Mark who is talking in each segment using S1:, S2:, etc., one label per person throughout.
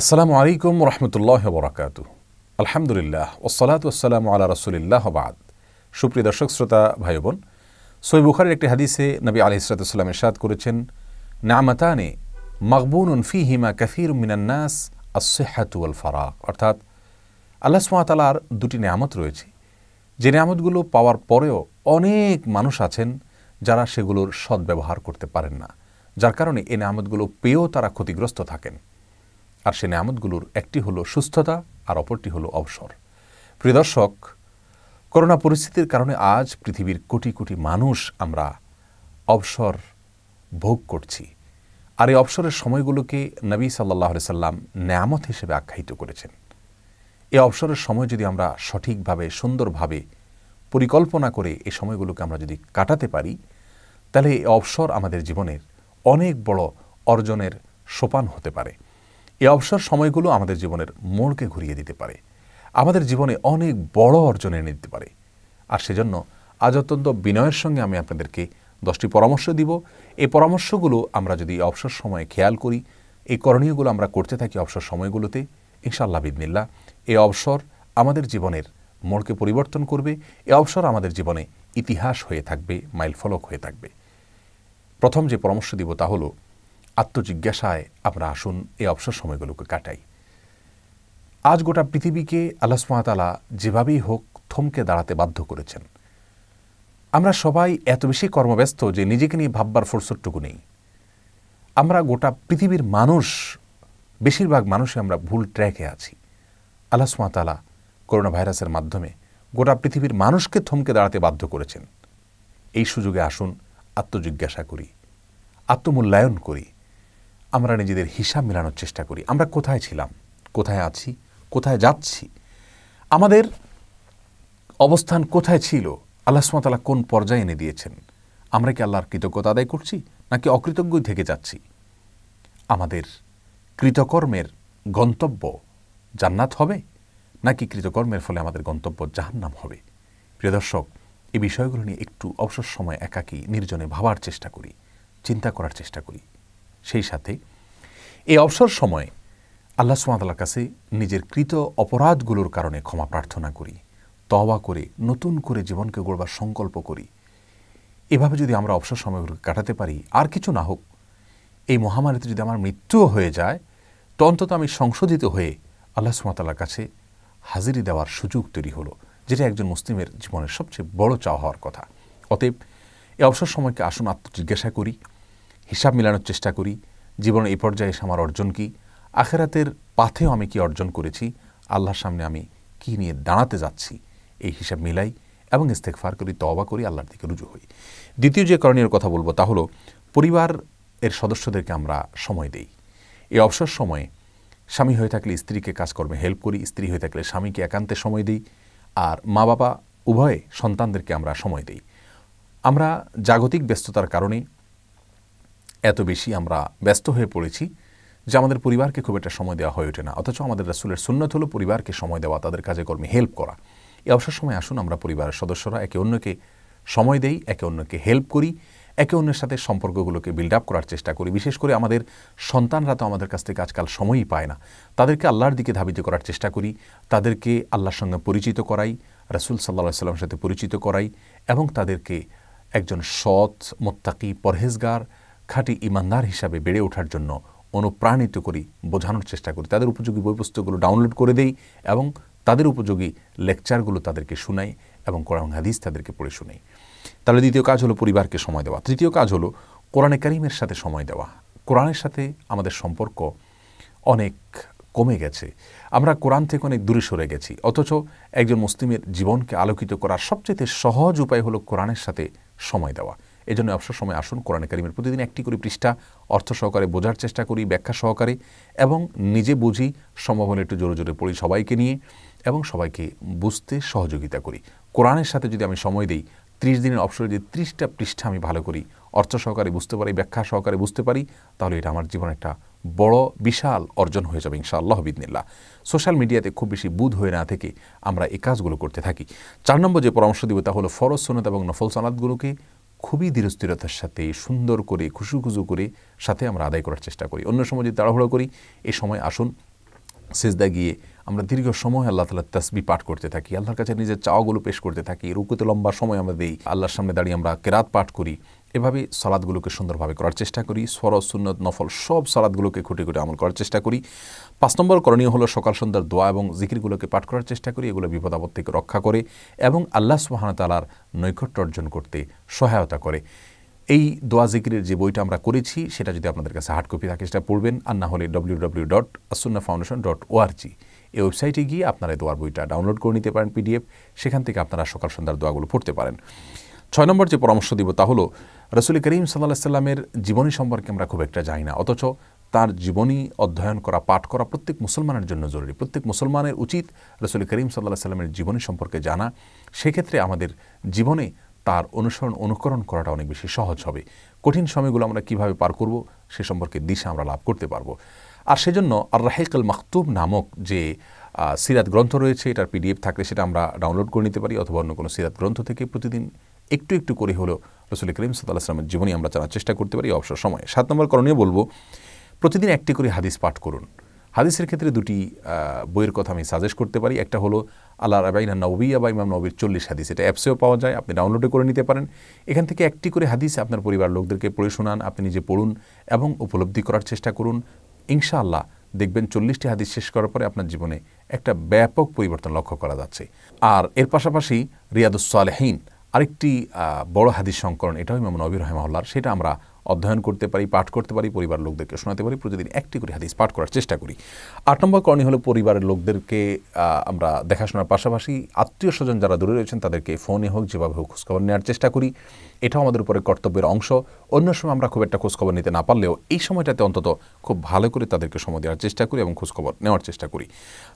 S1: আসসালামু আলাইকুম রহমতুল্লাহ বরাকাত আলহামদুলিল্লাহ ওসলাত ওসালাম আল্লাহ রসুলিল্লাহ বাদ সুপ্রিয় দর্শক শ্রোতা ভাই বোন সই বুখারের একটি হাদিসে নবী আলি ইসরাতুসাল্লাম ইরশাদ করেছেন নামাতানে মকবুন উনফি হিমা কফির মিনান্নাস আসেহাতুল ফারাক অর্থাৎ আল্লাহ সুমাতালার দুটি নেয়ামত রয়েছে যে নেয়ামতগুলো পাওয়ার পরেও অনেক মানুষ আছেন যারা সেগুলোর সদ্ব্যবহার করতে পারেন না যার কারণে এই নেয়ামতগুলো পেয়েও তারা ক্ষতিগ্রস্ত থাকেন আর সে নিয়ামতগুলোর একটি হলো সুস্থতা আর অপরটি হলো অবসর প্রিয় দর্শক করোনা পরিস্থিতির কারণে আজ পৃথিবীর কোটি কোটি মানুষ আমরা অবসর ভোগ করছি আর এই অবসরের সময়গুলোকে নবী সাল্লাহ সাল্লাম নেয়ামত হিসেবে আখ্যায়িত করেছেন এ অবসরের সময় যদি আমরা সঠিকভাবে সুন্দরভাবে পরিকল্পনা করে এই সময়গুলোকে আমরা যদি কাটাতে পারি তাহলে এই অবসর আমাদের জীবনের অনেক বড় অর্জনের সোপান হতে পারে এই অবসর সময়গুলো আমাদের জীবনের মোড়কে ঘুরিয়ে দিতে পারে আমাদের জীবনে অনেক বড় অর্জন এনে দিতে পারে আর সেজন্য আজ অত্যন্ত বিনয়ের সঙ্গে আমি আপনাদেরকে দশটি পরামর্শ দিব এই পরামর্শগুলো আমরা যদি অবসর সময়ে খেয়াল করি এই করণীয়গুলো আমরা করতে থাকি অবসর সময়গুলোতে ইনশাআল্লাহ বিদিনিল্লা এই অবসর আমাদের জীবনের মোড়কে পরিবর্তন করবে এ অবসর আমাদের জীবনে ইতিহাস হয়ে থাকবে মাইলফলক হয়ে থাকবে প্রথম যে পরামর্শ দিব তা হলো আত্মজিজ্ঞাসায় আমরা আসুন এই অবসর সময়গুলোকে কাটাই আজ গোটা পৃথিবীকে আল্লাহ সুমাতালা যেভাবেই হোক থমকে দাঁড়াতে বাধ্য করেছেন আমরা সবাই এত বেশি কর্মব্যস্ত যে নিজেকে নিয়ে ভাববার ফুরসতটুকু নেই আমরা গোটা পৃথিবীর মানুষ বেশিরভাগ মানুষে আমরা ভুল ট্র্যাকে আছি আল্লাহ সুমাতালা করোনা ভাইরাসের মাধ্যমে গোটা পৃথিবীর মানুষকে থমকে দাঁড়াতে বাধ্য করেছেন এই সুযোগে আসুন আত্মজিজ্ঞাসা করি আত্মমূল্যায়ন করি আমরা নিজেদের হিসাব মেলানোর চেষ্টা করি আমরা কোথায় ছিলাম কোথায় আছি কোথায় যাচ্ছি আমাদের অবস্থান কোথায় ছিল আল্লাহ সুমাতালা কোন পর্যায়ে এনে দিয়েছেন আমরা কি আল্লাহর কৃতজ্ঞতা আদায় করছি নাকি অকৃতজ্ঞই থেকে যাচ্ছি আমাদের কৃতকর্মের গন্তব্য জান্নাত হবে নাকি কৃতকর্মের ফলে আমাদের গন্তব্য জাহান্নাম হবে প্রিয় দর্শক এই বিষয়গুলো নিয়ে একটু অবসর সময় একাকী নির্জনে ভাবার চেষ্টা করি চিন্তা করার চেষ্টা করি সেই সাথে এই অবসর সময়ে আল্লাহ সুমাতাল্লার কাছে নিজের কৃত অপরাধগুলোর কারণে ক্ষমা প্রার্থনা করি তওয়া করে নতুন করে জীবনকে গড়বার সংকল্প করি এভাবে যদি আমরা অবসর সময়গুলোকে কাটাতে পারি আর কিছু না হোক এই মহামারীতে যদি আমার মৃত্যুও হয়ে যায় তো অন্তত আমি সংশোধিত হয়ে আল্লাহ সুমাতাল্লার কাছে হাজিরি দেওয়ার সুযোগ তৈরি হলো যেটা একজন মুসলিমের জীবনের সবচেয়ে বড় চাওয়া হওয়ার কথা অতএব এই অবসর সময়কে আসুন আত্মজিজ্ঞাসা করি হিসাব মিলানোর চেষ্টা করি জীবন এই পর্যায়ে এসে আমার অর্জন কি আখেরাতের পাথেও আমি কি অর্জন করেছি আল্লাহর সামনে আমি কি নিয়ে দাঁড়াতে যাচ্ছি এই হিসাব মিলাই এবং ইস্তেকফার করি তবা করি আল্লাহর দিকে রুজু হই দ্বিতীয় যে করণীয় কথা বলবো তা হলো পরিবার এর সদস্যদেরকে আমরা সময় দেই এই অবসর সময়ে স্বামী হয়ে থাকলে স্ত্রীকে কাজকর্মে হেল্প করি স্ত্রী হয়ে থাকলে স্বামীকে একান্তে সময় দিই আর মা বাবা উভয়ে সন্তানদেরকে আমরা সময় দিই আমরা জাগতিক ব্যস্ততার কারণে এত বেশি আমরা ব্যস্ত হয়ে পড়েছি যে আমাদের পরিবারকে খুব একটা সময় দেওয়া হয়ে ওঠে না অথচ আমাদের রাসুলের সুন্নত হলো পরিবারকে সময় দেওয়া তাদের কাজে কর্মে হেল্প করা এই অবসর সময় আসুন আমরা পরিবারের সদস্যরা একে অন্যকে সময় দেই একে অন্যকে হেল্প করি একে অন্যের সাথে সম্পর্কগুলোকে বিল্ড আপ করার চেষ্টা করি বিশেষ করে আমাদের সন্তানরা তো আমাদের কাছ থেকে আজকাল সময়ই পায় না তাদেরকে আল্লাহর দিকে ধাবিত করার চেষ্টা করি তাদেরকে আল্লাহর সঙ্গে পরিচিত করাই রাসুল সাল্লা সাল্লামের সাথে পরিচিত করাই এবং তাদেরকে একজন সৎ মোত্তাকি পরহেজগার খাঁটি ইমানদার হিসাবে বেড়ে ওঠার জন্য অনুপ্রাণিত করি বোঝানোর চেষ্টা করি তাদের উপযোগী বই পুস্তকগুলো ডাউনলোড করে দেই এবং তাদের উপযোগী লেকচারগুলো তাদেরকে শোনাই এবং কোরআন হাদিস তাদেরকে পড়ে শুনাই তাহলে দ্বিতীয় কাজ হলো পরিবারকে সময় দেওয়া তৃতীয় কাজ হলো কোরআনে কারিমের সাথে সময় দেওয়া কোরআনের সাথে আমাদের সম্পর্ক অনেক কমে গেছে আমরা কোরআন থেকে অনেক দূরে সরে গেছি অথচ একজন মুসলিমের জীবনকে আলোকিত করার সবচেয়ে সহজ উপায় হলো কোরআনের সাথে সময় দেওয়া এজন্য অবসর সময় আসুন কোরআনে কারিমের প্রতিদিন একটি করে পৃষ্ঠা অর্থ সহকারে বোঝার চেষ্টা করি ব্যাখ্যা সহকারে এবং নিজে বুঝি সম্ভব হলে একটু জোরে জোরে পড়ি সবাইকে নিয়ে এবং সবাইকে বুঝতে সহযোগিতা করি কোরআনের সাথে যদি আমি সময় দিই ত্রিশ দিনের অবসরে যদি ত্রিশটা পৃষ্ঠা আমি ভালো করি অর্থ সহকারে বুঝতে পারি ব্যাখ্যা সহকারে বুঝতে পারি তাহলে এটা আমার জীবনে একটা বড় বিশাল অর্জন হয়ে যাবে ইনশাআল্লাহ বিদিনিল্লা সোশ্যাল মিডিয়াতে খুব বেশি বুধ হয়ে না থেকে আমরা এই কাজগুলো করতে থাকি চার নম্বর যে পরামর্শ দিব তা হলো ফরজ সোনাত এবং নফল সনাদগুলোকে খুবই ধীরস্থিরতার সাথে সুন্দর করে খুশুখুজু করে সাথে আমরা আদায় করার চেষ্টা করি অন্য সময় যদি তাড়াহুড়ো করি এ সময় আসুন সেজদা গিয়ে আমরা দীর্ঘ সময় আল্লাহ তালা তাসবি পাঠ করতে থাকি আল্লাহর কাছে নিজের চাওয়াগুলো পেশ করতে থাকি রুকুতে লম্বা সময় আমরা দিই আল্লাহর সামনে দাঁড়িয়ে আমরা কেরাত পাঠ করি এভাবেই সালাদগুলোকে সুন্দরভাবে করার চেষ্টা করি সরজ সুন্নত নফল সব সালাদগুলোকে খুঁটে খুঁটে আমল করার চেষ্টা করি পাঁচ নম্বর করণীয় হলো সকাল সন্ধ্যার দোয়া এবং জিকিরগুলোকে পাঠ করার চেষ্টা করি এগুলো বিপদ আপদ থেকে রক্ষা করে এবং আল্লাহ সুবাহানতালার নৈকট্য অর্জন করতে সহায়তা করে এই দোয়া জিকিরের যে বইটা আমরা করেছি সেটা যদি আপনাদের কাছে হার্ড কপি থাকে সেটা পড়বেন আর না হলে ডব্লিউ ডব্লিউ ডট আসুন্না ফাউন্ডেশন ডট ওআরজি এই ওয়েবসাইটে গিয়ে আপনারা দোয়ার বইটা ডাউনলোড করে নিতে পারেন পিডিএফ সেখান থেকে আপনারা সকাল সন্ধ্যার দোয়াগুলো পড়তে পারেন ছয় নম্বর যে পরামর্শ দিব তা হলো রসুল করিম সাল্লাহ সাল্লামের জীবনী সম্পর্কে আমরা খুব একটা জানি না অথচ তার জীবনী অধ্যয়ন করা পাঠ করা প্রত্যেক মুসলমানের জন্য জরুরি প্রত্যেক মুসলমানের উচিত রসুল করিম সাল্লাহ সাল্লামের জীবনী সম্পর্কে জানা সেক্ষেত্রে আমাদের জীবনে তার অনুসরণ অনুকরণ করাটা অনেক বেশি সহজ হবে কঠিন সময়গুলো আমরা কিভাবে পার করব সে সম্পর্কে দিশা আমরা লাভ করতে পারবো আর সেজন্য আর রাহেক আল নামক যে সিরাত গ্রন্থ রয়েছে এটার পিডিএফ থাকলে সেটা আমরা ডাউনলোড করে নিতে পারি অথবা অন্য কোনো সিরাত গ্রন্থ থেকে প্রতিদিন একটু একটু করে হলেও রসুল করিম সাল্লাহামের জীবনী আমরা জানার চেষ্টা করতে পারি অবসর সময়ে সাত নম্বর করণীয় বলবো প্রতিদিন একটি করে হাদিস পাঠ করুন হাদিসের ক্ষেত্রে দুটি বইয়ের কথা আমি সাজেস্ট করতে পারি একটা হলো আল্লাহ রাবাইনা নবী আবা ইমাম নবীর চল্লিশ হাদিস এটা অ্যাপসেও পাওয়া যায় আপনি ডাউনলোডও করে নিতে পারেন এখান থেকে একটি করে হাদিস আপনার পরিবার লোকদেরকে পড়ে শোনান আপনি নিজে পড়ুন এবং উপলব্ধি করার চেষ্টা করুন ইনশাআল্লাহ দেখবেন চল্লিশটি হাদিস শেষ করার পরে আপনার জীবনে একটা ব্যাপক পরিবর্তন লক্ষ্য করা যাচ্ছে আর এর পাশাপাশি রিয়াদুসালেহীন আরেকটি বড় হাদিস সংকরণ এটাও ইমাম নবী রহমাল্লার সেটা আমরা অধ্যয়ন করতে পারি পাঠ করতে পারি পরিবার লোকদেরকে শোনাতে পারি প্রতিদিন একটি করে হাদিস পাঠ করার চেষ্টা করি আট নম্বর করণী হলো পরিবারের লোকদেরকে আমরা দেখাশোনার পাশাপাশি আত্মীয় স্বজন যারা দূরে রয়েছেন তাদেরকে ফোনে হোক যেভাবে হোক খোঁজখবর নেওয়ার চেষ্টা করি এটাও আমাদের উপরে কর্তব্যের অংশ অন্য সময় আমরা খুব একটা খোঁজখবর নিতে না পারলেও এই সময়টাতে অন্তত খুব ভালো করে তাদেরকে সময় দেওয়ার চেষ্টা করি এবং খোঁজখবর নেওয়ার চেষ্টা করি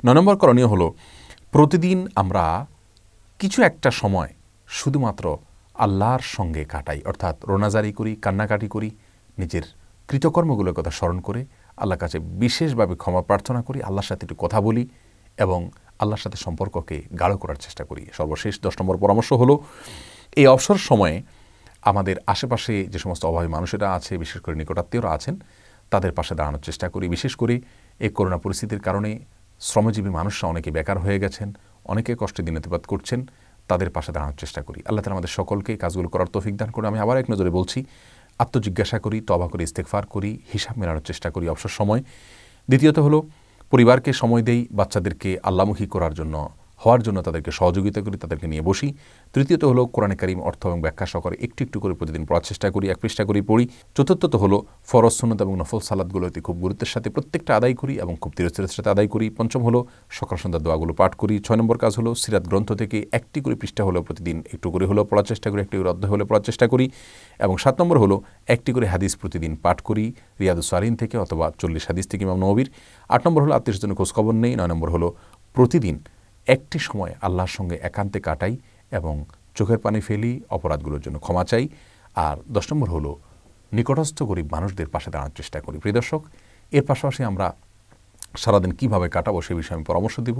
S1: নয় নম্বর করণীয় হলো প্রতিদিন আমরা কিছু একটা সময় শুধুমাত্র আল্লাহর সঙ্গে কাটাই অর্থাৎ রোনাজারি করি কান্নাকাটি করি নিজের কৃতকর্মগুলোর কথা স্মরণ করে আল্লাহর কাছে বিশেষভাবে ক্ষমা প্রার্থনা করি আল্লাহর সাথে একটু কথা বলি এবং আল্লাহর সাথে সম্পর্ককে গাঢ় করার চেষ্টা করি সর্বশেষ দশ নম্বর পরামর্শ হলো এই অবসর সময়ে আমাদের আশেপাশে যে সমস্ত অভাবী মানুষেরা আছে বিশেষ করে নিকটাত্মীয়রা আছেন তাদের পাশে দাঁড়ানোর চেষ্টা করি বিশেষ করে এই করোনা পরিস্থিতির কারণে শ্রমজীবী মানুষরা অনেকে বেকার হয়ে গেছেন অনেকে কষ্টে দিন করছেন তাদের পাশে দাঁড়ানোর চেষ্টা করি আল্লাহ তালা আমাদের সকলকে কাজগুলো করার তৌফিক দান করে আমি আবার এক নজরে বলছি আত্মজিজ্ঞাসা করি তবা করি ইস্তেকফার করি হিসাব মেলানোর চেষ্টা করি অবসর সময় দ্বিতীয়ত হলো পরিবারকে সময় দেই বাচ্চাদেরকে আল্লামুখী করার জন্য হওয়ার জন্য তাদেরকে সহযোগিতা করি তাদেরকে নিয়ে বসি তৃতীয়ত হলো কোরআনে কারিম অর্থ এবং ব্যাখ্যা সহকারে একটু একটু করে প্রতিদিন পড়ার চেষ্টা করি এক পৃষ্ঠা করি পড়ি চতুর্থত হলো ফরজ সুন্নত এবং নফল সালাদগুলো এতে খুব গুরুত্বের সাথে প্রত্যেকটা আদায় করি এবং খুব ধীরস্থিরের সাথে আদায় করি পঞ্চম হলো সকাল সন্ধ্যা দোয়াগুলো পাঠ করি ছয় নম্বর কাজ হলো সিরাত গ্রন্থ থেকে একটি করে পৃষ্ঠা হলেও প্রতিদিন একটু করে হলেও পড়ার চেষ্টা করি একটি করে অধ্যায় হলে পড়ার চেষ্টা করি এবং সাত নম্বর হলো একটি করে হাদিস প্রতিদিন পাঠ করি সারিন থেকে অথবা চল্লিশ হাদিস থেকে ইমাম নবীর আট নম্বর হলো আত্মীয় স্বজনের খোঁজখবর নেই নয় নম্বর হলো প্রতিদিন একটি সময় আল্লাহর সঙ্গে একান্তে কাটাই এবং চোখের পানি ফেলি অপরাধগুলোর জন্য ক্ষমা চাই আর দশ নম্বর হলো নিকটস্থ গরিব মানুষদের পাশে দাঁড়ানোর চেষ্টা করি প্রিয় দর্শক এর পাশাপাশি আমরা সারাদিন কিভাবে কাটাবো সে বিষয়ে আমি পরামর্শ দেব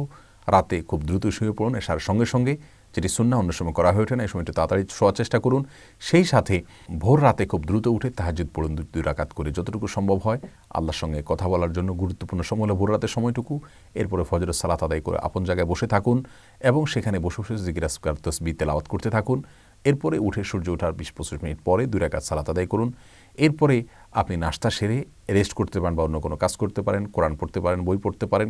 S1: রাতে খুব দ্রুত শুয়ে পড়ুন এসার সঙ্গে সঙ্গে যেটি সুন্না অন্য সময় করা হয়ে ওঠে না এই সময়টা তাড়াতাড়ি শোয়ার চেষ্টা করুন সেই সাথে ভোর রাতে খুব দ্রুত উঠে তাহাজুদ পড়ুন দুই রাকাত করে যতটুকু সম্ভব হয় আল্লাহর সঙ্গে কথা বলার জন্য গুরুত্বপূর্ণ সময় হলো ভোর রাতের সময়টুকু এরপরে ফজর সালাত আদায় করে আপন জায়গায় বসে থাকুন এবং সেখানে বসে বসে জিগিরাসকার তসবি তেলাওয়াত করতে থাকুন এরপরে উঠে সূর্য ওঠার বিশ পঁচিশ মিনিট পরে দুই রাকাত সালাত আদায় করুন এরপরে আপনি নাস্তা সেরে রেস্ট করতে পারেন বা অন্য কোনো কাজ করতে পারেন কোরআন পড়তে পারেন বই পড়তে পারেন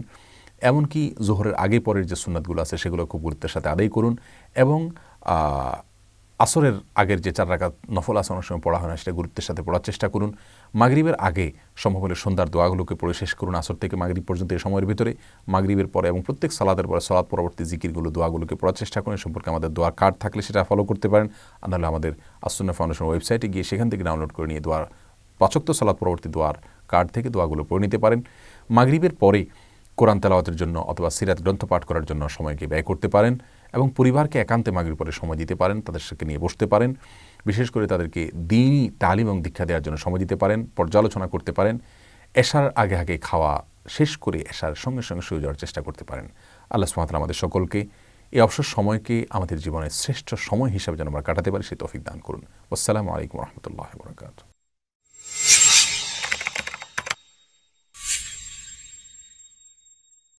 S1: এমনকি জোহরের আগে পরের যে সুন্নাতগুলো আছে সেগুলো খুব গুরুত্বের সাথে আদায় করুন এবং আসরের আগের যে চার রাখা নফল আসনের সময় পড়া হয় না সেটা গুরুত্বের সাথে পড়ার চেষ্টা করুন মাগরীবের আগে সম্ভব হলে সন্ধ্যার দোয়াগুলোকে পড়ে শেষ করুন আসর থেকে মাগরীব পর্যন্ত এই সময়ের ভিতরে মাগরীবের পরে এবং প্রত্যেক সালাদের পরে সালাদ পরবর্তী জিকিরগুলো দোয়াগুলোকে পড়ার চেষ্টা করুন সম্পর্কে আমাদের দোয়া কার্ড থাকলে সেটা ফলো করতে পারেন আর নাহলে আমাদের আসন্ন ফাউন্ডেশন ওয়েবসাইটে গিয়ে সেখান থেকে ডাউনলোড করে নিয়ে দোয়ার পাচক্ত সালাদ পরবর্তী দোয়ার কার্ড থেকে দোয়াগুলো পড়ে নিতে পারেন মাগরীবের পরে কোরআন তেলাওয়াতের জন্য অথবা সিরাত গ্রন্থ পাঠ করার জন্য সময়কে ব্যয় করতে পারেন এবং পরিবারকে একান্তে মাগের পরে সময় দিতে পারেন তাদের সাথে নিয়ে বসতে পারেন বিশেষ করে তাদেরকে দিনই তালিম এবং দীক্ষা দেওয়ার জন্য সময় দিতে পারেন পর্যালোচনা করতে পারেন এশার আগে আগে খাওয়া শেষ করে এশার সঙ্গে সঙ্গে শুয়ে যাওয়ার চেষ্টা করতে পারেন আল্লাহ সুমাতাল আমাদের সকলকে এই অবসর সময়কে আমাদের জীবনের শ্রেষ্ঠ সময় হিসাবে যেন আমরা কাটাতে পারি সে তফিক দান করুন আসসালামু আলাইকুম রহমতুল্লাহ বরকাত